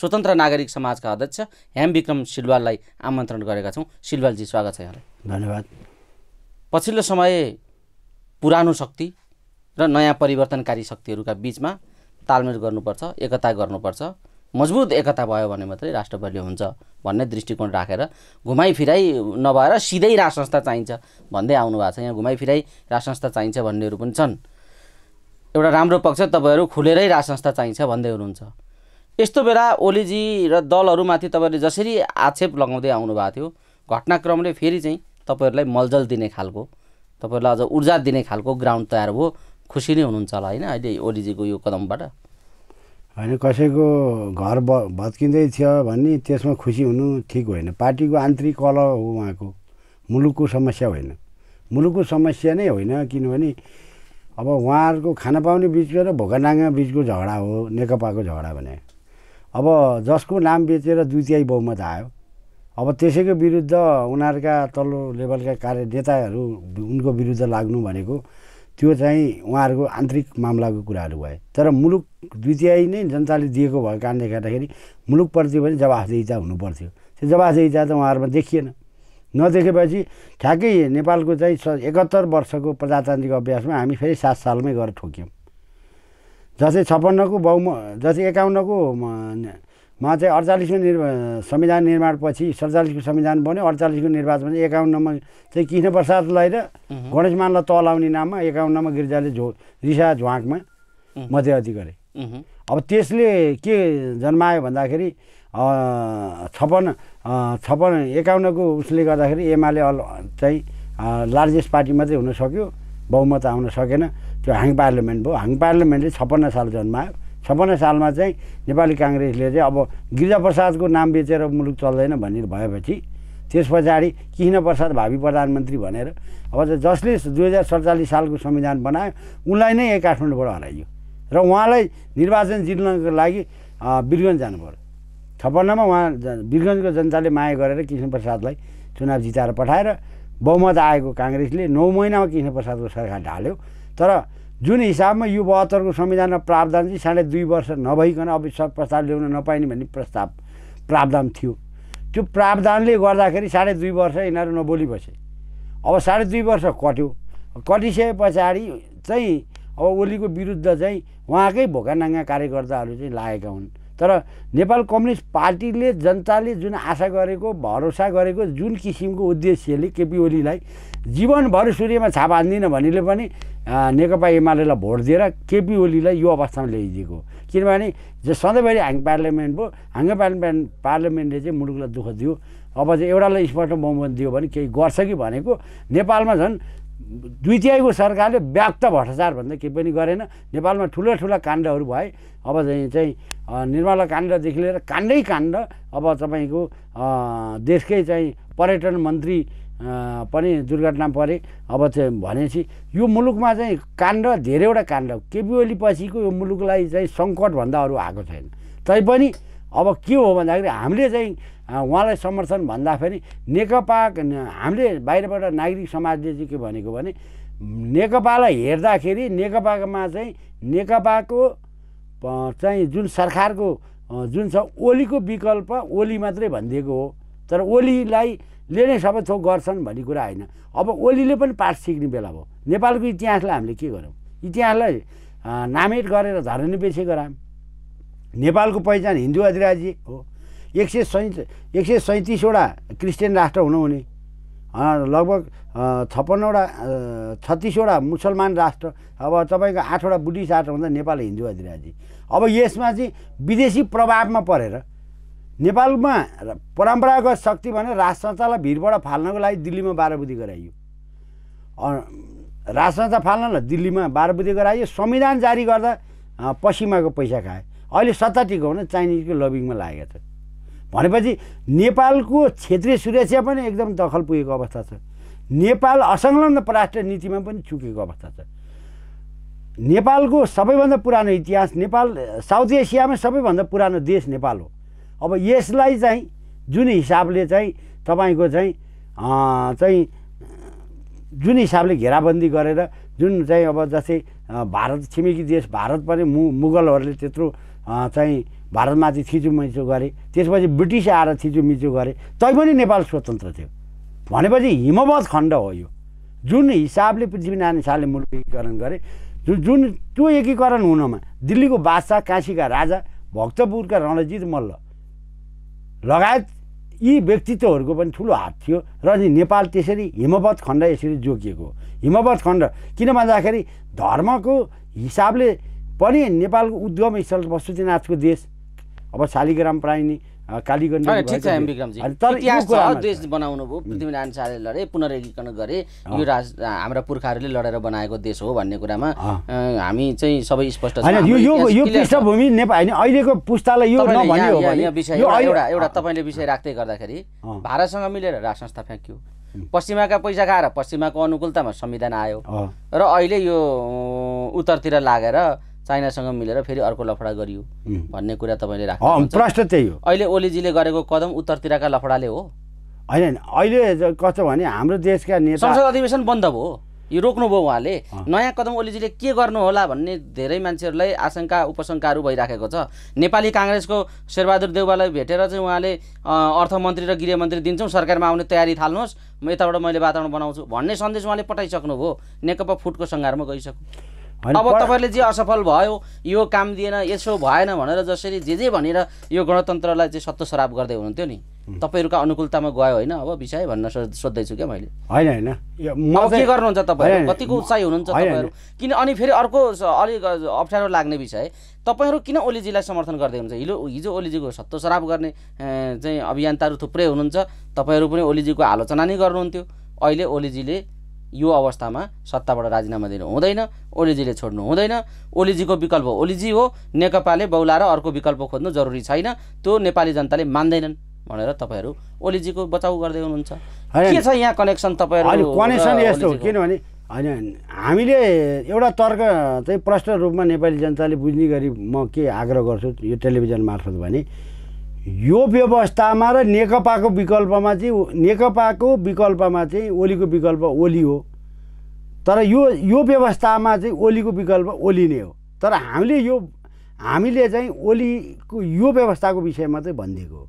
स्वतन्त्र नागरिक समाजका अध्यक्ष हेम विक्रम सिलवाललाई आमन्त्रण गरेका छौँ सिलवालजी स्वागत छ यहाँलाई धन्यवाद पछिल्लो समय पुरानो शक्ति र नयाँ परिवर्तनकारी शक्तिहरूका बिचमा तालमेल गर्नुपर्छ एकता गर्नुपर्छ मजबुत एकता भयो भने मात्रै राष्ट्र बलियो हुन्छ भन्ने दृष्टिकोण राखेर रा। घुमाइफिराइ नभएर सिधै राष्ट्र संस्था चाहिन्छ भन्दै आउनु भएको छ यहाँ घुमाइफिराइ राष्ट्र संस्था चाहिन्छ भन्नेहरू पनि छन् एउटा राम्रो पक्ष तपाईँहरू खुलेरै राज संस्था चाहिन्छ भन्दै हुनुहुन्छ यस्तो बेला ओलीजी र दलहरूमाथि तपाईँहरूले जसरी आक्षेप लगाउँदै आउनुभएको थियो घटनाक्रमले फेरि चाहिँ तपाईँहरूलाई मलजल दिने खालको तपाईँहरूलाई अझ ऊर्जा दिने खालको ग्राउन्ड तयार भयो खुसी नै हुनुहुन्छ होला होइन अहिले ओलीजीको यो कदमबाट होइन कसैको घर भ भत्किँदै थियो भने त्यसमा खुसी हुनु ठिक होइन पार्टीको आन्तरिक कलह हो उहाँको मुलुकको समस्या होइन मुलुकको समस्या नै होइन किनभने अब उहाँहरूको खाना पाउने बिचमा र भोकानाङ्गा बिचको झगडा हो नेकपाको झगडा भने अब जसको नाम बेचेर द्वितीय बहुमत आयो अब त्यसैको विरुद्ध उनीहरूका तल्लो लेभलका कार्य नेताहरू उनको विरुद्ध लाग्नु भनेको त्यो चाहिँ उहाँहरूको आन्तरिक मामलाको कुराहरू भए तर मुलुक द्वितीय नै जनताले दिएको भएको कारणले गर्दाखेरि मुलुकप्रति पनि जवाफदेहिता हुनुपर्थ्यो त्यो जवाफदेहिता त उहाँहरूमा देखिएन नदेखेपछि ठ्याक्कै नेपालको चाहिँ एकहत्तर वर्षको प्रजातान्त्रिक अभ्यासमा हामी फेरि सात सालमै गएर ठोक्यौँ जसै छप्पन्नको बहुम एकाउन्नको मा चाहिँ अडचालिसको निर्वा संविधान निर्माणपछि सडचालिसको संविधान बन्यो अडचालिसको निर्वाचन एकाउन्नमा चाहिँ कृष्ण प्रसाद र गणेशमानलाई तलाउने नाममा एकाउन्नमा गिर्जाले झो रिसा झ्वाकमा मध्यवती गरे अब त्यसले के जन्मायो भन्दाखेरि छप्पन्न छपन्न एकाउन्नको उसले गर्दाखेरि एमाले अल चाहिँ लार्जेस्ट पार्टी मात्रै हुन सक्यो बहुमत आउन सकेन त्यो हाङ पार्लियामेन्ट भयो हाङ पार्लियामेन्टले छप्पन्न साल जन्मायो छप्पन्न सालमा चाहिँ नेपाली काङ्ग्रेसले चाहिँ अब गिरिजाप्रसादको नाम बेचेर मुलुक चल्दैन भन्ने भएपछि त्यस पछाडि प्रसाद भावी प्रधानमन्त्री भनेर अब जसले दुई हजार सडचालिस सालको संविधान बनायो उनलाई नै यहाँ काठमाडौँबाट हराइयो र उहाँलाई निर्वाचन जित्नको लागि बिरगन्ज जानु पऱ्यो छप्पन्नमा उहाँ बिरगन्जको जनताले माया गरेर कृष्ण प्रसादलाई चुनाव जिताएर पठाएर बहुमत आएको काङ्ग्रेसले नौ महिनामा कृष्ण प्रसादको सरकार ढाल्यो तर जुन हिसाबमा यो बहत्तरको संविधानमा प्रावधान चाहिँ साढे दुई वर्ष नभइकन अब प्रस्ताव ल्याउन नपाइने भन्ने प्रस्ताव प्रावधान थियो त्यो प्रावधानले गर्दाखेरि साढे दुई वर्ष यिनीहरू नबोली बसे अब साढे दुई वर्ष कट्यो कटिसके पछाडि चाहिँ अब ओलीको विरुद्ध चाहिँ उहाँकै भोकानाङ्गा कार्यकर्ताहरू चाहिँ लागेका हुन् तर नेपाल कम्युनिस्ट पार्टीले जनताले जुन आशा गरेको भरोसा गरेको जुन किसिमको उद्देश्यले केपी ओलीलाई जीवनभर सूर्यमा छापा हान्दिनँ भनेले पनि नेकपा एमालेलाई भोट दिएर केपी ओलीलाई यो अवस्थामा ल्याइदिएको किनभने जो सधैँभरि हाङ पार्लियामेन्ट भयो हाङ्ग पार्लियामेन्ट पार्लियामेन्टले चाहिँ मुलुकलाई दुःख दियो अब चाहिँ एउटालाई स्पष्ट बहुमत दियो भने केही गर्छ कि भनेको नेपालमा झन् दुई सरकारले व्याप्त भन्दा केही पनि गरेन नेपालमा ठुला ठुला काण्डहरू भए अब चाहिँ चाहिँ निर्माला काण्डदेखि लिएर काण्डै काण्ड अब तपाईँको देशकै चाहिँ पर्यटन मन्त्री पनि दुर्घटना परे अब त्यो भनेपछि यो मुलुकमा चाहिँ काण्ड धेरैवटा काण्ड केपी ओली पछिको यो मुलुकलाई चाहिँ सङ्कटभन्दा अरू आएको छैन तैपनि अब के हो भन्दाखेरि हामीले चाहिँ उहाँलाई समर्थन भन्दा भन्दाखेरि नेकपा हामीले बाहिरबाट नागरिक समाजले चाहिँ के भनेको भने नेकपालाई हेर्दाखेरि नेकपामा चाहिँ नेकपाको चाहिँ जुन सरकारको जुन छ ओलीको विकल्प ओली मात्रै भनिदिएको हो तर ओलीलाई ले नै सबै थोक गर्छन् भन्ने कुरा होइन अब ओलीले पनि पाठ सिक्ने बेला भयो नेपालको इतिहासलाई हामीले के गरौँ इतिहासलाई नामेट गरेर धरनी बेसी गरायौँ नेपालको पहिचान हिन्दू अधिराज्य हो एक सय सैँ एक सय सैँतिसवटा क्रिस्चियन राष्ट्र हुनुहुने लगभग छप्पन्नवटा छत्तिसवटा मुसलमान राष्ट्र अब तपाईँको आठवटा बुद्धिस्ट राष्ट्र हुँदा नेपाल हिन्दू अधिराज्य अब यसमा चाहिँ विदेशी प्रभावमा परेर नेपालमा परम्परागत शक्ति भने राजसंस्थालाई भिडबाट फाल्नको लागि दिल्लीमा बाह्रबुद्धि गराइयो राजसंस्था फाल्नलाई दिल्लीमा बाह्रबुद्धि गराइयो संविधान जारी गर्दा पश्चिमाको पैसा खाए अहिले सत्ता भने चाइनिजको लबिङमा लागेको छ भनेपछि नेपालको क्षेत्रीय सुरक्षा पनि एकदम दखल पुगेको अवस्था छ नेपाल असङ्लग्न परराष्ट्र नीतिमा पनि चुकेको अवस्था छ नेपालको सबैभन्दा पुरानो इतिहास नेपाल साउथ एसियामा सबैभन्दा पुरानो देश नेपाल हो अब यसलाई चाहिँ जुन हिसाबले चाहिँ तपाईँको चाहिँ चाहिँ जुन हिसाबले घेराबन्दी गरेर जुन चाहिँ अब जस्तै भारत छिमेकी देश भारत पनि मु मुगलहरूले त्यत्रो चाहिँ भारतमाथि थिचुमिचो गरे त्यसपछि ब्रिटिस आएर थिचुमिचो गरे पनि नेपाल स्वतन्त्र थियो भनेपछि हिमवत खण्ड हो यो जुन हिसाबले पृथ्वीनारायण शाहले मुलुक गरे जुन जुन त्यो एकीकरण हुनमा दिल्लीको बादशाह काशीका राजा भक्तपुरका रणजित मल्ल लगायत यी व्यक्तित्वहरूको पनि ठुलो हात थियो र अनि नेपाल त्यसरी हिमवत खण्ड यसरी जोगिएको हिमवत खण्ड किन भन्दाखेरि धर्मको हिसाबले पनि नेपालको उद्गम स्थल वसुतिनाथको देश अब शालिग्राम प्रायणी कालीगण्डी ठिक छ एम विक्रमजी इतिहास देश बनाउनु भयो लडे पुनरेकीकरण गरे यो राज हाम्रा पुर्खाहरूले लडेर बनाएको देश हो भन्ने कुरामा हामी चाहिँ सबै स्पष्ट यो यो यो पृष्ठभूमि नेपाल होइन अहिलेको पुस्तालाई यो नभन्यो भने विषय एउटा एउटा तपाईँले विषय राख्दै गर्दाखेरि भारतसँग मिलेर राज संस्था फ्याँक्यो पश्चिमाका पैसा खाएर पश्चिमाको अनुकूलतामा संविधान आयो र अहिले यो उत्तरतिर लागेर चाइनासँग मिलेर फेरि अर्को लफडा गरियो भन्ने कुरा तपाईँले राख्नु प्रश्न त्यही हो अहिले ओलीजीले गरेको कदम उत्तरतिरका लफडाले हो होइन अहिले कस्तो भने हाम्रो देशका नेता संसद अधिवेशन बन्द भयो यो रोक्नु रोक्नुभयो उहाँले नयाँ कदम ओलीजीले के गर्नु होला भन्ने धेरै मान्छेहरूलाई आशंका उपशङ्काहरू भइराखेको छ नेपाली काङ्ग्रेसको शेरबहादुर देउवालाई भेटेर चाहिँ उहाँले अर्थमन्त्री र गृहमन्त्री दिन्छौँ सरकारमा आउने तयारी थाल्नुहोस् म यताबाट मैले वातावरण बनाउँछु भन्ने सन्देश उहाँले पठाइसक्नुभयो नेकपा फुटको सङ्घारमा गइसक्नु अब तपाईँले जे असफल भयो यो काम दिएन यसो भएन भनेर जसरी जे जे भनेर यो गणतन्त्रलाई चाहिँ सत्तो श्राप गर्दै हुनुहुन्थ्यो नि तपाईँहरूका अनुकूलतामा गयो होइन अब विषय भन्न सोध्दैछु क्या मैले होइन होइन के गर्नुहुन्छ तपाईँहरू कतिको उत्साही हुनुहुन्छ तपाईँहरू किन अनि फेरि अर्को अलिक अप्ठ्यारो लाग्ने विषय तपाईँहरू किन ओलीजीलाई समर्थन गर्दै हुनुहुन्छ हिलो हिजो ओलीजीको सत्तो श्राप गर्ने चाहिँ अभियन्ताहरू थुप्रै हुनुहुन्छ तपाईँहरू पनि ओलीजीको आलोचना नै गर्नुहुन्थ्यो अहिले ओलीजीले यो अवस्थामा सत्ताबाट राजीनामा दिनु हुँदैन ओलीजीले छोड्नु हुँदैन ओलीजीको विकल्प ओलीजी हो नेकपाले बौलाएर अर्को विकल्प खोज्नु जरुरी छैन त्यो नेपाली जनताले मान्दैनन् भनेर तपाईँहरू ओलीजीको बचाउ गर्दै हुनुहुन्छ के छ यहाँ कनेक्सन तपाईँहरू कनेक्सन यस्तो हो किनभने होइन हामीले एउटा तर्क चाहिँ प्रष्ट रूपमा नेपाली जनताले बुझ्ने गरी म के आग्रह गर्छु यो टेलिभिजन मार्फत भने यो व्यवस्थामा र नेकपाको विकल्पमा चाहिँ नेकपाको विकल्पमा चाहिँ ओलीको विकल्प ओली हो तर यो यो व्यवस्थामा चाहिँ ओलीको विकल्प ओली नै हो तर हामीले यो हामीले चाहिँ ओलीको यो व्यवस्थाको विषयमा चाहिँ भनिदिएको हो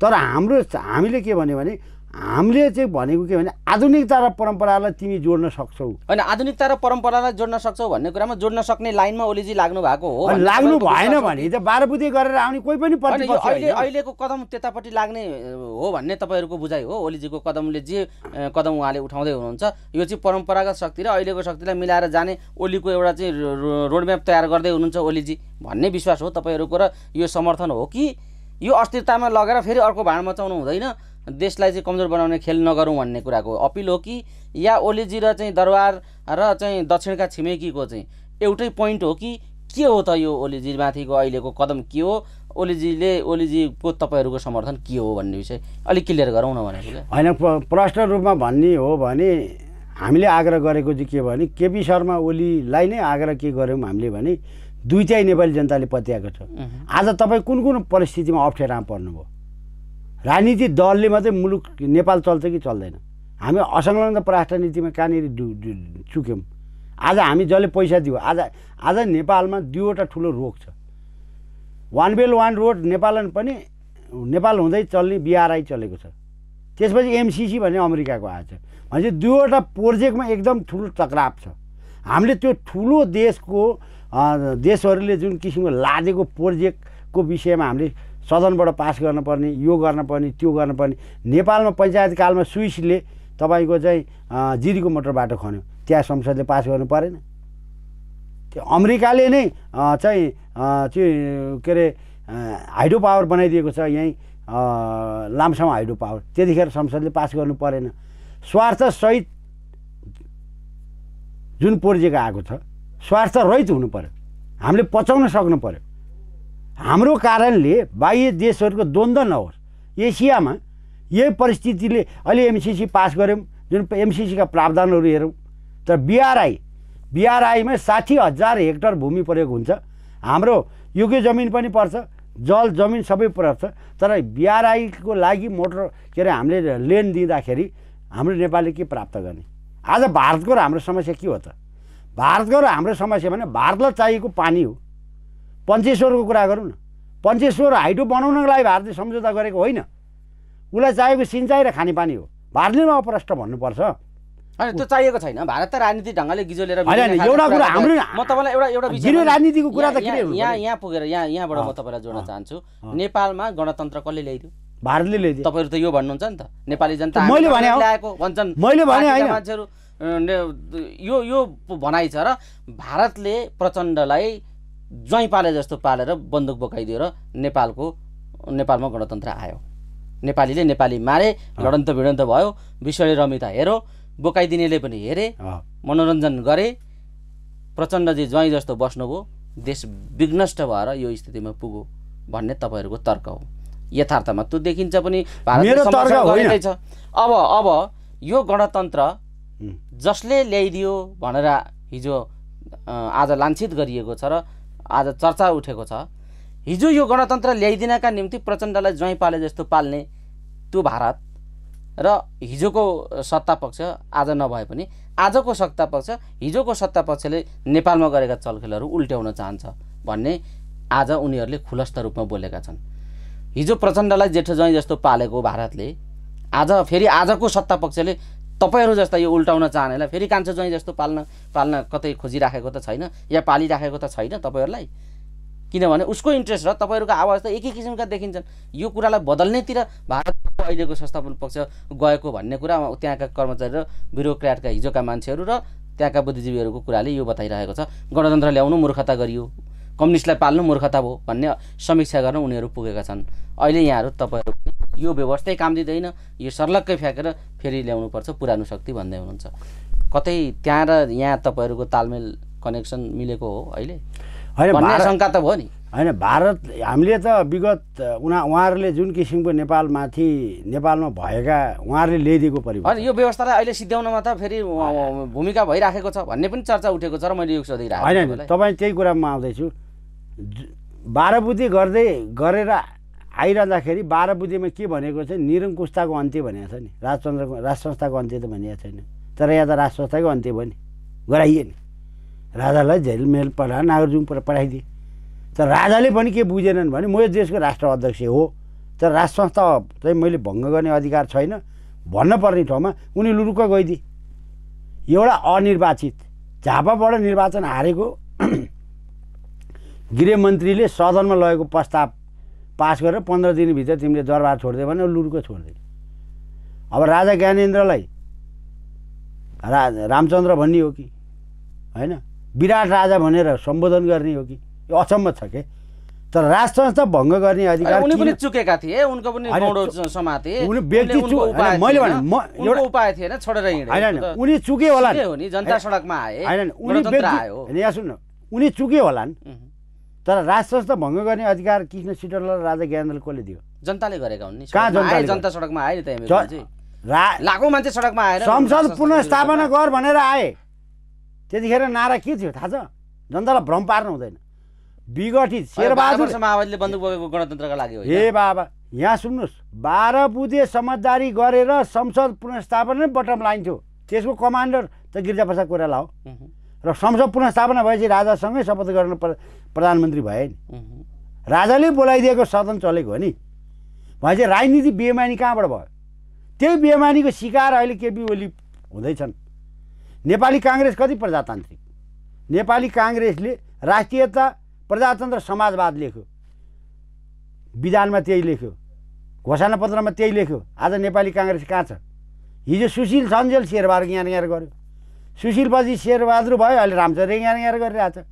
तर हाम्रो हामीले के भन्यो भने हामीले चाहिँ भनेको के भने आधुनिकता र परम्परालाई तिमी जोड्न सक्छौ होइन आधुनिकता र परम्परालाई जोड्न सक्छौ भन्ने कुरामा जोड्न सक्ने लाइनमा ओलीजी लाग्नु भएको हो लाग्नु भएन भने त बाह्रबुद्धि गरेर आउने कोही पनि अहिले अहिलेको कदम त्यतापट्टि लाग्ने हो भन्ने तपाईँहरूको बुझाइ हो ओलीजीको कदमले जे कदम उहाँले उठाउँदै हुनुहुन्छ यो चाहिँ परम्परागत शक्ति र अहिलेको शक्तिलाई मिलाएर जाने ओलीको एउटा चाहिँ रोडम्याप तयार गर्दै हुनुहुन्छ ओलीजी भन्ने विश्वास हो तपाईँहरूको र यो समर्थन हो कि यो अस्थिरतामा लगेर फेरि अर्को भाँड मचाउनु हुँदैन देशलाई चाहिँ कमजोर बनाउने खेल नगरौँ भन्ने कुराको अपिल हो कि या ओलीजी र चाहिँ दरबार र चाहिँ दक्षिणका छिमेकीको चाहिँ एउटै पोइन्ट हो कि के हो त यो ओलीजीमाथिको अहिलेको कदम के हो ओलीजीले ओलीजीको तपाईँहरूको समर्थन के हो भन्ने विषय अलिक क्लियर गरौँ न भनेर होइन प्रश्न रूपमा भन्ने हो भने हामीले आग्रह गरेको चाहिँ के भने केपी शर्मा ओलीलाई नै आग्रह के गऱ्यौँ हामीले भने दुइटै नेपाली जनताले पत्याएको छ आज तपाईँ कुन कुन परिस्थितिमा अप्ठ्यारामा पर्नुभयो राजनीतिक दलले मात्रै मुलुक नेपाल चल्छ कि चल्दैन हामी असङ्लग्न राष्ट्रनीतिमा कहाँनिर चुक्यौँ आज हामी जसले पैसा दियो आज आज नेपालमा दुईवटा ठुलो रोग छ वान बेल वान रोड नेपालमा पनि नेपाल हुँदै चल्ने बिआरआई चलेको छ त्यसपछि एमसिसी भन्ने अमेरिकाको आएछ भनेपछि दुईवटा प्रोजेक्टमा एकदम ठुलो टक्राव छ हामीले त्यो ठुलो देशको देशहरूले जुन किसिमको लादेको प्रोजेक्टको विषयमा हामीले सदनबाट पास गर्नुपर्ने यो गर्नुपर्ने त्यो गर्नुपर्ने नेपालमा पञ्चायत कालमा स्विसले तपाईँको चाहिँ जिरीको मोटर बाटो खन्यो त्यहाँ संसदले पास गर्नु परेन त्यो अमेरिकाले नै चाहिँ त्यो के अरे हाइड्रो पावर बनाइदिएको छ यहीँ लाम्सामा हाइड्रो पावर त्यतिखेर संसदले पास गर्नु परेन स्वार्थसहित जुन प्रोजेक्ट आएको छ स्वार्थ रहित हुनु पऱ्यो हामीले पचाउन सक्नु पऱ्यो हाम्रो कारणले बाह्य देशहरूको द्वन्द्व नहोस् एसियामा यही परिस्थितिले अहिले एमसिसी पास गऱ्यौँ जुन एमसिसीका प्रावधानहरू हेरौँ तर बिआरआई बिआरआईमा साठी हजार हेक्टर भूमि प्रयोग हुन्छ हाम्रो योग्य जमिन पनि पर्छ जल जमिन सबै पर्छ तर बिआरआईको लागि मोटर के अरे हामीले लेन दिँदाखेरि हाम्रो नेपालले के प्राप्त गर्ने आज भारतको र हाम्रो समस्या के हो त भारतको र हाम्रो समस्या भने भारतलाई चाहिएको पानी हो पञ्चेश्वरको कुरा गरौँ न पञ्चेश्वर हाइडो बनाउनको लागि भारतले सम्झौता गरेको होइन उसलाई चाहिएको सिँचाइ र खानेपानी हो भारतले नै अपराष्ट्र भन्नुपर्छ होइन त्यो चाहिएको छैन भारत त राजनीति ढङ्गले गिजोलेर एउटा कुरा हाम्रो म तपाईँलाई एउटा एउटा विषय राजनीतिको कुरा त के यहाँ यहाँ पुगेर यहाँ यहाँबाट म तपाईँलाई जोड्न चाहन्छु नेपालमा गणतन्त्र कसले ल्याइदियो भारतले ल्याइदियो तपाईँहरू त यो भन्नुहुन्छ नि त नेपाली जनता मैले भने ल्याएको भन्छन् मैले भने होइन मान्छेहरू यो यो भनाइ छ र भारतले प्रचण्डलाई ज्वाइँ पाले जस्तो पालेर बन्दुक बोकाइदिएर नेपालको नेपालमा गणतन्त्र आयो नेपालीले नेपाली मारे लडन्त भिडन्त भयो विश्वले रमिता हेरो बोकाइदिनेले पनि हेरे मनोरञ्जन गरे प्रचण्डजी ज्वाइँ जस्तो बस्नुभयो देश विघ्नष्ट भएर यो स्थितिमा पुग्यो भन्ने तपाईँहरूको तर्क हो यथार्थमा त्यो देखिन्छ पनि भारत अब अब यो गणतन्त्र जसले ल्याइदियो भनेर हिजो आज लान्छित गरिएको छ र आज चर्चा उठेको छ हिजो यो गणतन्त्र ल्याइदिनका निम्ति प्रचण्डलाई ज्वाइँ पाले जस्तो पाल्ने त्यो भारत र हिजोको सत्ता पक्ष आज नभए पनि आजको सत्ता पक्ष हिजोको सत्ता पक्षले नेपालमा गरेका चलखेलहरू उल्ट्याउन चाहन्छ भन्ने आज उनीहरूले खुलस्त रूपमा बोलेका छन् हिजो प्रचण्डलाई जेठो ज्वाइँ जस्तो पालेको भारतले आज फेरि आजको सत्ता पक्षले तपाईँहरू जस्ता यो उल्टाउन चाहनेलाई फेरि कान्छो ज्वाइँ जस्तो पाल्न पाल्न कतै खोजिराखेको त छैन या पालिराखेको त छैन तपाईँहरूलाई किनभने उसको इन्ट्रेस्ट र तपाईँहरूको आवाज त एकै किसिमका देखिन्छन् यो कुरालाई बदल्नेतिर भारतको अहिलेको संस्थापन पक्ष गएको भन्ने कुरा त्यहाँका कर्मचारी र ब्युरोक्राटका हिजोका मान्छेहरू र त्यहाँका बुद्धिजीवीहरूको कुराले यो बताइरहेको छ गणतन्त्र ल्याउनु मूर्खता गरियो कम्युनिस्टलाई पाल्नु मूर्खता भयो भन्ने समीक्षा गर्न उनीहरू पुगेका छन् अहिले यहाँहरू तपाईँहरू यो व्यवस्थै काम दिँदैन यो सर्लक्कै फ्याँकेर फेरि ल्याउनुपर्छ पुरानो शक्ति भन्दै हुनुहुन्छ कतै त्यहाँ र यहाँ तपाईँहरूको तालमेल कनेक्सन मिलेको हो अहिले होइन शङ्का त भयो नि होइन भारत हामीले त विगत उहाँ उहाँहरूले जुन किसिमको नेपालमाथि नेपालमा भएका उहाँहरूले ल्याइदिएको परिवर्तन यो व्यवस्थालाई अहिले सिद्ध्याउनमा त फेरि भूमिका भइराखेको छ भन्ने पनि चर्चा उठेको छ र मैले यो सोधिरहेको होइन तपाईँ त्यही कुरामा आउँदैछु बाह्र बुद्धि गर्दै गरेर आइरहँदाखेरि बाह्र बुद्धिमा के भनेको छ निरङ्कुशताको अन्त्य भनेको छ नि राजतन्त्रको राज संस्थाको अन्त्य त भनेको छैन तर यहाँ त राज संस्थाकै अन्त्य भयो नि गराइए नि राजालाई झेलमेल पढा नागरजुङ पठाइदिए तर राजाले पनि के बुझेनन् भने म यो देशको राष्ट्र अध्यक्ष हो तर राज संस्था चाहिँ मैले भङ्ग गर्ने अधिकार छैन भन्नपर्ने ठाउँमा उनी लुरुक्क गइदिए एउटा अनिर्वाचित झापाबाट निर्वाचन हारेको गृहमन्त्रीले सदनमा लगेको प्रस्ताव पास गरेर पन्ध्र दिनभित्र तिमीले दरबार छोडिदियो भने लुरुको छोडिदियो अब राजा ज्ञानेन्द्रलाई रा रामचन्द्र भन्ने हो कि होइन विराट राजा भनेर सम्बोधन गर्ने हो कि यो अचम्म छ के तर राज संस्था भङ्ग गर्ने अधिकार उनी पनि चुकेका थिए उनको पनि समाते उनी मैले भने म एउटा उपाय थिएन छोडेर हिँडे उनी चुके होला नि जनता सडकमा आए होइन उनी व्यक्ति यहाँ सुन्नु उनी चुके नि तर राजस्वस्थ भङ्ग गर्ने अधिकार कृष्ण र राजा ज्ञानेन्द्र कसले दियो जनताले गरेका हुन् कहाँ जनता जनता सडकमा आयो नि त लाखौँ मान्छे सडकमा आएर संसद पुनर्स्थापना गर भनेर आए त्यतिखेर नारा के थियो थाहा छ जनतालाई भ्रम पार्नु हुँदैन विघटित शेरबहादुर माओवादीले बन्दुक बोकेको गणतन्त्रका लागि हे बाबा यहाँ सुन्नुहोस् बाह्र बुधे समझदारी गरेर संसद पुनर्स्थापना नै बटम लाइन्थ्यो त्यसको कमान्डर त गिरिजाप्रसाद कोइराला हो र संसद पुनस्थापना भएपछि राजासँगै शपथ गर्न प्रधानमन्त्री भए नि राजाले बोलाइदिएको सदन चलेको हो नि भनेपछि राजनीति बेमानी कहाँबाट भयो त्यही बेमानीको शिकार अहिले केपी ओली हुँदैछन् नेपाली काङ्ग्रेस कति प्रजातान्त्रिक नेपाली काङ्ग्रेसले राष्ट्रियता प्रजातन्त्र समाजवाद लेख्यो विधानमा त्यही लेख्यो घोषणापत्रमा त्यही लेख्यो आज नेपाली काङ्ग्रेस कहाँ छ हिजो सुशील सञ्जेल शेरबार यहाँ यहाँ गर्यो सुशील सुशीलपछि शेरबहादुर भयो अहिले रामचन्द्र यहाँ यहाँ गरिरहेको छ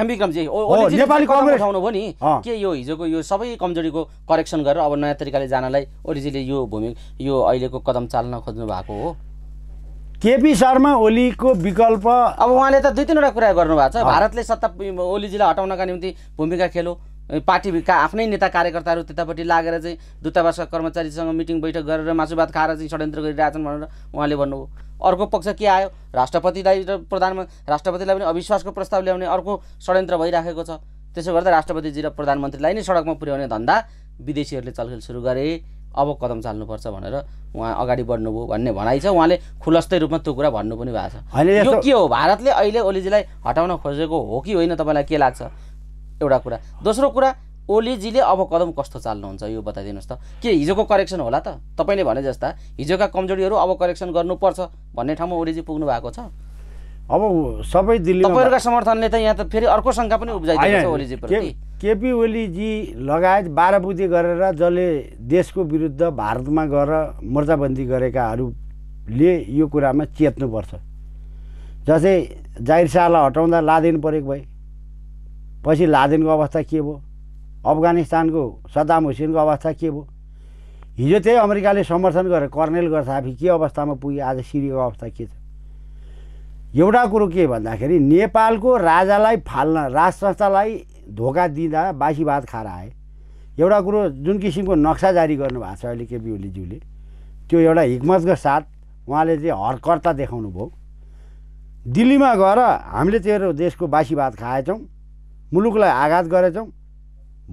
एमबिकम चाहिँ नेपाली कङ्ग्रेस उठाउनु भयो नि के यो हिजोको यो सबै कमजोरीको करेक्सन गरेर अब नयाँ तरिकाले जानलाई ओलीजीले यो भूमि यो अहिलेको कदम चाल्न खोज्नु भएको हो केपी शर्मा ओलीको विकल्प अब उहाँले त दुई तिनवटा कुरा गर्नुभएको छ भारतले सत्ता ओलीजीलाई हटाउनका निम्ति भूमिका खेलो पार्टी का अपने नेता कार्यकर्ता कार्यकर्ताहरू लगे लागेर चाहिँ दूतावासका कर्मचारीसँग मिटिंग बैठक गरेर मासुभात खा रही षड्यन्त्र कर भनेर उहाँले भन्नुभयो पक्ष के आयो राष्ट्रपति र प्रधानमन्त्री राष्ट्रपतिलाई पनि प्रस्ताव लियाने अर्क षड्यन्त्र भइराखेको छ त्यसो गर्दा राष्ट्रपतिजी र प्रधानमन्त्रीलाई नै सडकमा पुर्याउने धन्दा विदेशीहरूले चलखेल सुरु गरे अब कदम चाल्नुपर्छ भनेर उहाँ अगाडि बढ्नुभयो भन्ने भनाइ छ उहाँले खुलस्तै रूपमा त्यो भन्न भी भाषा के हो भारत ने अलग ओलीजी हटा खोजे हो कि होना तब के एउटा कुरा दोस्रो कुरा ओलीजीले अब कदम कस्तो चाल्नुहुन्छ यो बताइदिनुहोस् त के हिजोको करेक्सन होला त तपाईँले भने जस्ता हिजोका कमजोरीहरू अब करेक्सन गर्नुपर्छ भन्ने ठाउँमा ओलीजी पुग्नु भएको छ अब सबै दिल्ली तपाईँहरूका समर्थनले त यहाँ त फेरि अर्को शङ्का पनि ओलीजी ओलीजीप्रति केपी ओलीजी लगायत बाह्र बुद्धि गरेर जसले देशको विरुद्ध भारतमा गएर मोर्चाबन्दी गरेकाहरूले यो कुरामा चेत्नुपर्छ जस्तै जाहिर शाहलाई हटाउँदा लादिनु परेको भए पछि लादेनको अवस्था के भयो अफगानिस्तानको सद्दाम हुसेनको अवस्था के भयो हिजो त्यही अमेरिकाले समर्थन गरेर कर्नेल गर्दाखेरि के अवस्थामा पुग्यो आज सिरियाको अवस्था के छ एउटा कुरो के भन्दाखेरि नेपालको राजालाई फाल्न राज संस्थालाई धोका दिँदा बासी भात खाएर आए एउटा कुरो जुन किसिमको नक्सा जारी गर्नुभएको छ अहिले केपी ओलीज्यूले त्यो एउटा हिक्मतको साथ उहाँले चाहिँ हरकर्ता देखाउनु भयो दिल्लीमा गएर हामीले तेरो देशको बासी भात खाएछौँ मुलुकलाई आघात गरेछौँ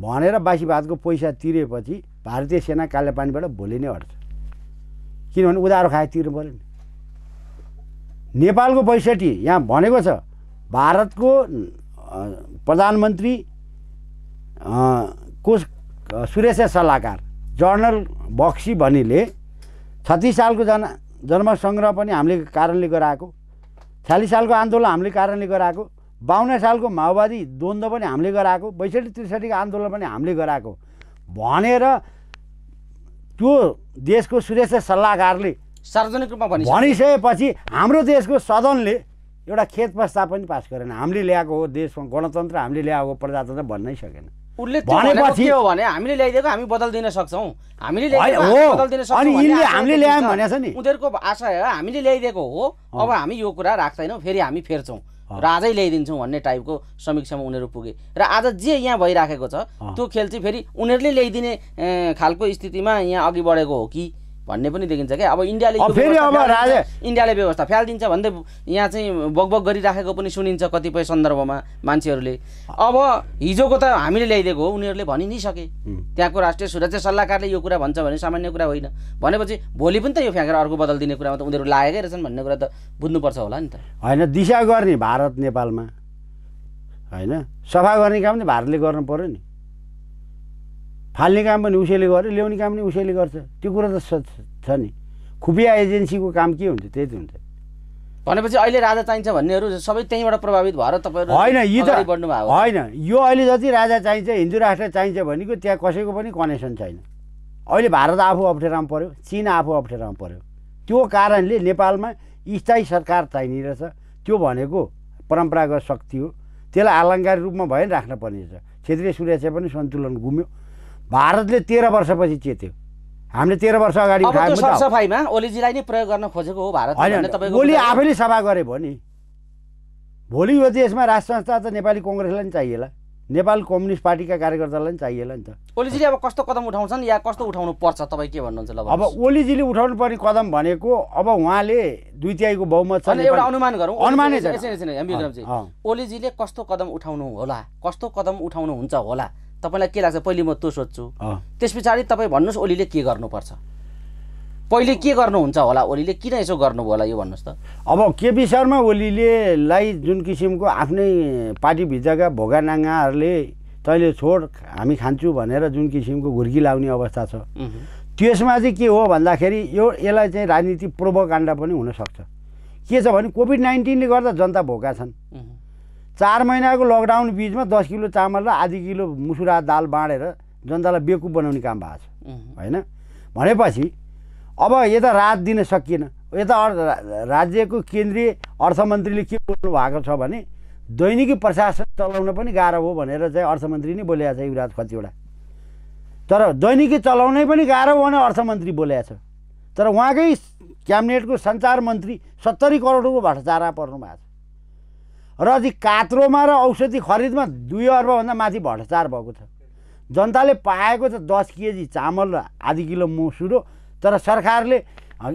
भनेर बासीभातको पैसा तिरेपछि भारतीय सेना कालेपानीबाट भोलि नै हट्छ किनभने उधारो खाए तिर्नु पऱ्यो नि नेपालको बैसठी यहाँ भनेको छ भारतको प्रधानमन्त्री को सुरक्षा सल्लाहकार जर्नल बक्सी भनीले छत्तिस सालको जन जन्मसङ्ग्रह पनि हामीले कारणले गराएको छ्यालिस सालको आन्दोलन हामीले कारणले गराएको बाहन्न सालको माओवादी द्वन्द्व पनि हामीले गराएको बैसठी त्रिसठीको आन्दोलन पनि हामीले गराएको भनेर त्यो देशको सुरक्षा सल्लाहकारले सार्वजनिक रूपमा भनि भनिसकेपछि हाम्रो देशको सदनले एउटा खेत प्रस्ताव पनि पास गरेन हामीले ल्याएको हो देशमा गणतन्त्र हामीले ल्याएको प्रजातन्त्र भन्नै सकेन उसले भनेपछि हो भने हामीले ल्याइदिएको हामी बदल दिन सक्छौँ हामीले हामीले ल्यायौँ भनेको छ नि उनीहरूको आशा हामीले ल्याइदिएको हो अब हामी यो कुरा राख्दैनौँ फेरि हामी फेर्छौँ र आजै ल्याइदिन्छौँ भन्ने टाइपको समीक्षामा उनीहरू पुगे र आज जे यहाँ भइराखेको छ त्यो खेल चाहिँ फेरि उनीहरूले ल्याइदिने खालको स्थितिमा यहाँ अघि बढेको हो कि भन्ने पनि देखिन्छ क्या अब इन्डियाले इन्डियाले व्यवस्था फ्यालिदिन्छ भन्दै यहाँ चाहिँ बगबग गरिराखेको पनि सुनिन्छ कतिपय सन्दर्भमा मान्छेहरूले अब हिजोको त हामीले ल्याइदिएको हो उनीहरूले भनि नै सके त्यहाँको राष्ट्रिय सुरक्षा सल्लाहकारले यो कुरा भन्छ भने सामान्य कुरा होइन भनेपछि भोलि पनि त यो फ्याँकेर अर्को बदल दिने कुरामा त उनीहरू लागेकै रहेछन् भन्ने कुरा त बुझ्नुपर्छ होला नि त होइन दिशा गर्ने भारत नेपालमा होइन सफा गर्ने काम त भारतले गर्नु पऱ्यो नि फाल्ने काम पनि उसैले गर्यो ल्याउने काम पनि उसैले गर्छ त्यो कुरा त छ नि खुफिया एजेन्सीको काम के हुन्छ त्यही त हुन्छ भनेपछि अहिले राजा चाहिन्छ भन्नेहरू सबै त्यहीँबाट प्रभावित भएर तपाईँहरू होइन यो त होइन यो अहिले जति राजा चाहिन्छ हिन्दू राष्ट्र चाहिन्छ भनेको त्यहाँ कसैको पनि कनेक्सन छैन अहिले भारत आफू अप्ठ्यारोमा पऱ्यो चिन आफू अप्ठ्यारोमा पऱ्यो त्यो कारणले नेपालमा स्थायी सरकार चाहिने रहेछ त्यो भनेको परम्परागत शक्ति हो त्यसलाई आलङ्कारिक रूपमा भए राख्न पर्ने रहेछ क्षेत्रीय सुरक्षा पनि सन्तुलन गुम्यो भारतले तेह्र वर्षपछि चेत्यो हामीले तेह्र वर्ष अगाडि सरसफाइमा ओलीजीलाई नै प्रयोग गर्न खोजेको हो भारत होइन ओली आफैले सफा गरे भयो नि भोलि यो देशमा राष्ट्र संस्था त नेपाली कङ्ग्रेसलाई नि चाहिएला नेपाल कम्युनिस्ट पार्टीका कार्यकर्तालाई नि चाहिएला नि त ओलीजीले अब कस्तो कदम उठाउँछन् या कस्तो उठाउनु पर्छ तपाईँ के भन्नुहुन्छ ल अब ओलीजीले उठाउनु पर्ने कदम भनेको अब उहाँले दुई तिहाईको बहुमत छ एउटा अनुमान गरौँ अनुमानै छ ओलीजीले कस्तो कदम उठाउनु होला कस्तो कदम उठाउनुहुन्छ होला तपाईँलाई के लाग्छ पहिले म त्यो सोध्छु त्यस पछाडि तपाईँ भन्नुहोस् ओलीले के गर्नुपर्छ पहिले के गर्नुहुन्छ होला ओलीले किन यसो गर्नुभयो होला यो भन्नुहोस् त अब केपी शर्मा ओलीलेलाई जुन किसिमको आफ्नै पार्टीभित्रका भोगानाङ्गाहरूले तैँले छोड हामी खान्छु भनेर जुन किसिमको घुर्की लाउने अवस्था छ त्यसमा चाहिँ के हो भन्दाखेरि यो यसलाई चाहिँ राजनीति पूर्वकाण्ड पनि हुनसक्छ के छ भने कोभिड नाइन्टिनले गर्दा जनता भोका छन् चार महिनाको लकडाउन बिचमा दस किलो चामल र आधी किलो मुसुरा दाल बाँडेर जनतालाई बेकुप बनाउने काम भएको छ होइन भनेपछि अब यता रात दिन सकिएन यता राज्यको केन्द्रीय अर्थमन्त्रीले के बोल्नु भएको छ भने दैनिकी प्रशासन चलाउन पनि गाह्रो हो भनेर चाहिँ अर्थमन्त्री नै बोलेको छ युवराज खतिवडा तर दैनिकी चलाउनै पनि गाह्रो हो भने अर्थमन्त्री बोलेको छ तर उहाँकै क्याबिनेटको सञ्चार मन्त्री सत्तरी करोडको भ्रष्टाचारा पर्नु भएको छ र अझै कात्रोमा र औषधि खरिदमा दुई अर्बभन्दा माथि भ्रष्टाचार भएको छ जनताले पाएको छ दस केजी चामल र आधी किलो मसुरो तर सरकारले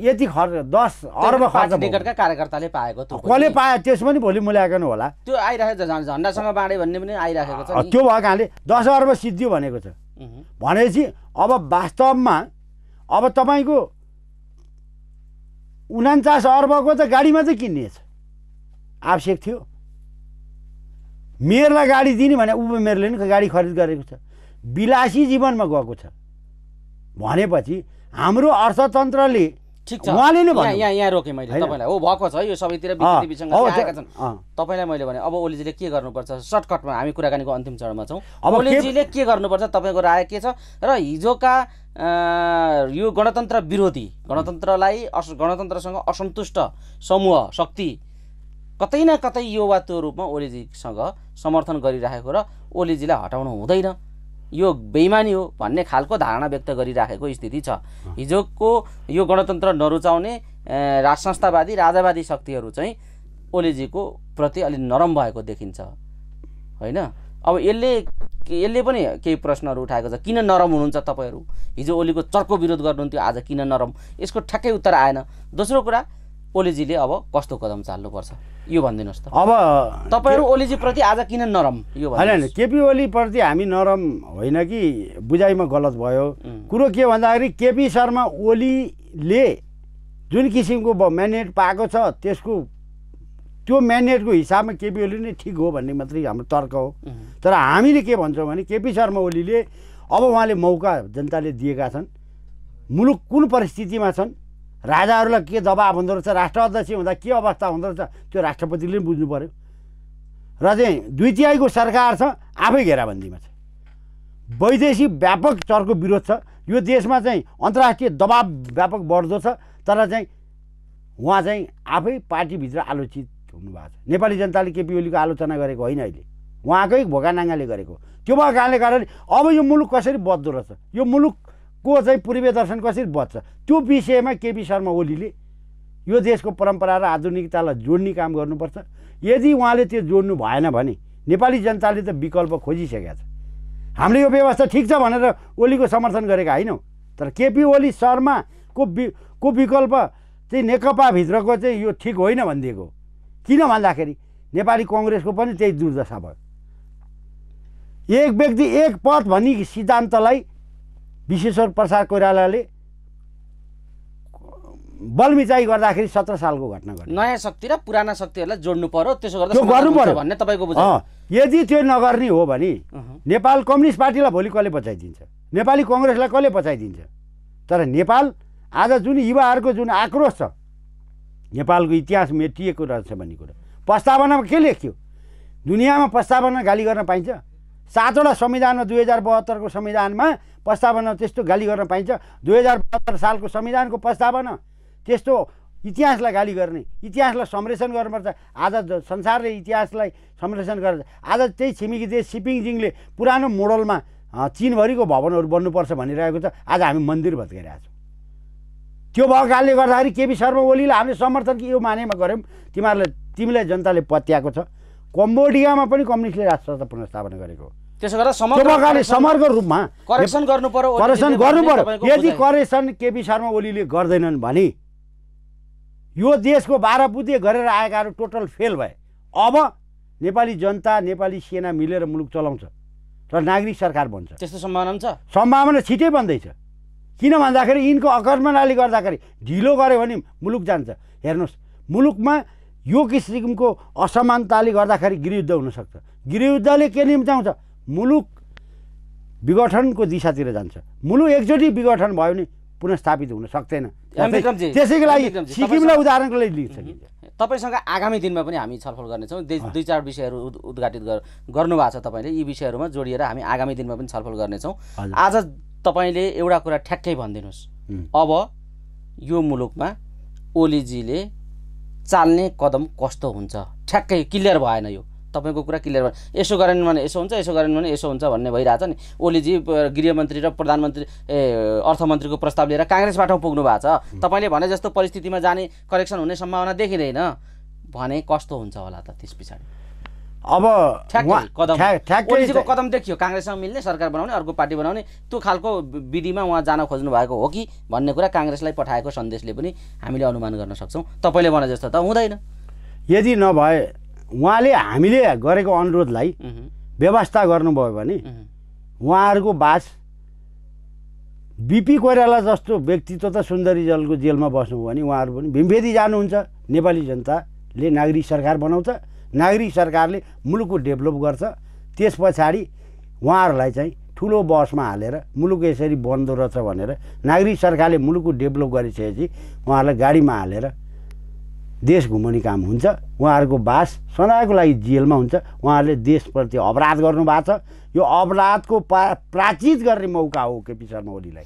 यति खर्च दस अर्ब खर्च टिकटका कार्यकर्ताले पाएको कसले पायो त्यस पनि भोलि मूल्याङ्कन होला त्यो आइरहेको छ झन्डासँग बाँडे भन्ने पनि आइरहेको छ त्यो भएको कारणले दस अर्ब सिद्धियो भनेको छ भनेपछि अब वास्तवमा अब तपाईँको उनान्चास अर्बको त गाडीमा चाहिँ किन्ने आवश्यक थियो मेयरलाई गाडी दिने भने उपमेयरले नि गाडी खरिद गरेको छ विलासी जीवनमा गएको छ भनेपछि हाम्रो अर्थतन्त्रले ठिक छ उहाँले यहाँ यहाँ रोकेँ मैले तपाईँलाई हो भएको छ यो सबैतिर आएका छन् तपाईँलाई मैले भने अब ओलीजीले के गर्नुपर्छ सर्टकटमा हामी कुराकानीको अन्तिम चरणमा छौँ अब ओलीजीले के गर्नुपर्छ तपाईँको राय के छ र हिजोका यो गणतन्त्र विरोधी गणतन्त्रलाई अस गणतन्त्रसँग असन्तुष्ट समूह शक्ति कतै न कतै यो वा त्यो रूपमा ओलीजीसँग समर्थन गरिराखेको र ओलीजीलाई हटाउनु हुँदैन यो बेइमानी हो भन्ने खालको धारणा व्यक्त गरिराखेको स्थिति छ हिजोको यो गणतन्त्र नरुचाउने राज संस्थावादी राजावादी शक्तिहरू चाहिँ ओलीजीको प्रति अलि नरम भएको देखिन्छ होइन अब यसले यसले पनि केही प्रश्नहरू उठाएको छ किन नरम हुनुहुन्छ तपाईँहरू हिजो ओलीको चर्को विरोध गर्नुहुन्थ्यो आज किन नरम यसको ठ्याक्कै उत्तर आएन दोस्रो कुरा ओलीजीले अब कस्तो कदम चाल्नुपर्छ यो भनिदिनुहोस् त अब तपाईँहरू ओलीजीप्रति आज किन नरम यो होइन केपी ओलीप्रति हामी नरम होइन कि बुझाइमा गलत भयो कुरो के भन्दाखेरि केपी शर्मा ओलीले जुन किसिमको म्यान्डेट पाएको छ त्यसको त्यो म्यान्डेटको हिसाबमा केपी ओली नै ठिक हो भन्ने मात्रै हाम्रो तर्क हो तर हामीले के भन्छौँ भने केपी शर्मा ओलीले अब उहाँले मौका जनताले दिएका छन् मुलुक कुन परिस्थितिमा छन् राजाहरूलाई के दबाब हुँदो रहेछ राष्ट्र अध्यक्ष हुँदा के अवस्था हुँदो रहेछ त्यो राष्ट्रपतिले पनि बुझ्नु पऱ्यो र चाहिँ द्वितीयको सरकार छ आफै घेराबन्दीमा छ वैदेशिक व्यापक चरको विरोध छ यो देशमा चाहिँ अन्तर्राष्ट्रिय दबाब व्यापक बढ्दो छ तर चाहिँ उहाँ चाहिँ आफै पार्टीभित्र आलोचित हुनुभएको छ नेपाली जनताले केपी ओलीको आलोचना गरेको होइन अहिले उहाँकै भोगानाङ्गाले गरेको त्यो भएको कारणले कारण अब यो मुलुक कसरी बद्दो रहेछ यो मुलुक को चाहिँ पूर्वीय दर्शन कसरी बच्छ त्यो विषयमा केपी शर्मा ओलीले यो देशको परम्परा र आधुनिकतालाई जोड्ने काम गर्नुपर्छ यदि उहाँले त्यो जोड्नु भएन भने नेपाली जनताले त विकल्प खोजिसकेका छ हामीले यो व्यवस्था ठिक छ भनेर ओलीको समर्थन गरेका होइनौँ तर केपी ओली शर्माको वि को विकल्प चाहिँ नेकपाभित्रको चाहिँ यो ठिक होइन भनिदिएको किन भन्दाखेरि नेपाली कङ्ग्रेसको पनि त्यही दुर्दशा भयो एक व्यक्ति एक पद भन्ने सिद्धान्तलाई विश्वेश्वर प्रसाद कोइरालाले बलमिचाइ गर्दाखेरि सत्र सालको घटना गर्यो नयाँ शक्ति र पुराना शक्तिहरूलाई जोड्नु पर्यो त्यसो गर्दा गर्नु पर्यो भन्ने तपाईँको यदि त्यो नगर्ने हो भने नेपाल कम्युनिस्ट पार्टीलाई भोलि कसले बचाइदिन्छ नेपाली कङ्ग्रेसलाई कसले बचाइदिन्छ तर नेपाल आज जुन युवाहरूको जुन आक्रोश छ नेपालको इतिहास मेटिएको रहेछ भन्ने कुरा प्रस्तावनामा के लेख्यो दुनियाँमा प्रस्तावना गाली गर्न पाइन्छ सातवटा संविधानमा दुई हजार बहत्तरको संविधानमा प्रस्तावना त्यस्तो गाली गर्न पाइन्छ दुई हजार बहत्तर सालको संविधानको प्रस्तावना त्यस्तो इतिहासलाई गाली गर्ने इतिहासलाई संरक्षण गर्नुपर्छ आज संसारले इतिहासलाई संरक्षण गर्छ आज त्यही छिमेकी देश सिपिङजिङले पुरानो मोडलमा चिनभरिको भवनहरू बन्नुपर्छ भनिरहेको छ आज हामी मन्दिर छौँ त्यो भएको कारणले गर्दाखेरि केपी शर्मा ओलीलाई हामीले समर्थन कि यो मानेमा गऱ्यौँ तिमीहरूलाई तिमीलाई जनताले पत्याएको छ कम्बोडियामा पनि कम्युनिस्टले राष्ट्रता पुनर्स्थापना गरेको त्यसो गर्दा समग्र रूपमा करेक्सन गर्नु पर्यो करेक्सन गर्नु पर्यो यदि करेक्सन केपी शर्मा ओलीले गर्दैनन् भने यो देशको बाह्र बुद्धि गरेर आएकाहरू टोटल फेल भए अब नेपाली जनता नेपाली सेना मिलेर मुलुक चलाउँछ र नागरिक सरकार बन्छ त्यस्तो सम्भावना छ सम्भावना छिटै बन्दैछ किन भन्दाखेरि यिनको अकर्मणाले गर्दाखेरि ढिलो गऱ्यो भने मुलुक जान्छ हेर्नुहोस् मुलुकमा यो किसिमको असमानताले गर्दाखेरि गृहयुद्ध हुनसक्छ गृहयुद्धले के निम्त्याउँछ मुलुक विघटनको दिशातिर जान्छ मुलुक एकचोटि विघटन भयो भने पुनस्थापित हुन सक्दैन त्यसैको लागि सिक्किमलाई उदाहरणको लागि लिन्छ तपाईँसँग आगामी दिनमा पनि हामी छलफल गर्नेछौँ दुई चार विषयहरू उद्घाटित गर्नुभएको छ तपाईँले यी विषयहरूमा जोडिएर हामी आगामी दिनमा पनि छलफल गर्नेछौँ आज तपाईँले एउटा कुरा ठ्याक्कै भनिदिनुहोस् अब यो मुलुकमा ओलीजीले चाल्ने कदम कस्तो हुन्छ ठ्याक्कै क्लियर भएन यो तपाईँको कुरा क्लियर भयो यसो गरेन भने यसो हुन्छ यसो गरेन भने यसो हुन्छ भन्ने भइरहेछ नि ओलीजी गृहमन्त्री र प्रधानमन्त्री ए अर्थमन्त्रीको प्रस्ताव लिएर काङ्ग्रेसबाट पुग्नु भएको छ तपाईँले भने जस्तो परिस्थितिमा जाने करेक्सन हुने सम्भावना देखिँदैन भने कस्तो हुन्छ होला त त्यस पछाडि अब ठ्याक्कै कदम देखियो काङ्ग्रेससँग मिल्ने सरकार बनाउने अर्को पार्टी बनाउने त्यो खालको विधिमा उहाँ जान खोज्नु भएको हो कि भन्ने कुरा काङ्ग्रेसलाई पठाएको सन्देशले पनि हामीले अनुमान गर्न सक्छौँ तपाईँले भने जस्तो त हुँदैन यदि नभए उहाँले हामीले गरेको अनुरोधलाई व्यवस्था गर्नुभयो भने उहाँहरूको बास बिपी कोइराला जस्तो व्यक्तित्व त सुन्दरी जलको जेलमा बस्नुभयो भने उहाँहरू पनि भिमभेदी जानुहुन्छ नेपाली जनताले नागरिक सरकार बनाउँछ नागरिक सरकारले मुलुकको डेभलप गर्छ त्यस पछाडि उहाँहरूलाई चाहिँ ठुलो बसमा हालेर मुलुक यसरी बन्दो रहेछ भनेर नागरिक सरकारले मुलुकको डेभलप गरिसकेपछि उहाँहरूलाई गाडीमा हालेर देश घुमाउने काम हुन्छ उहाँहरूको बास सदाको लागि जेलमा हुन्छ उहाँहरूले देशप्रति अपराध गर्नु भएको छ यो अपराधको पा प्राचित गर्ने मौका हो केपी शर्मा ओलीलाई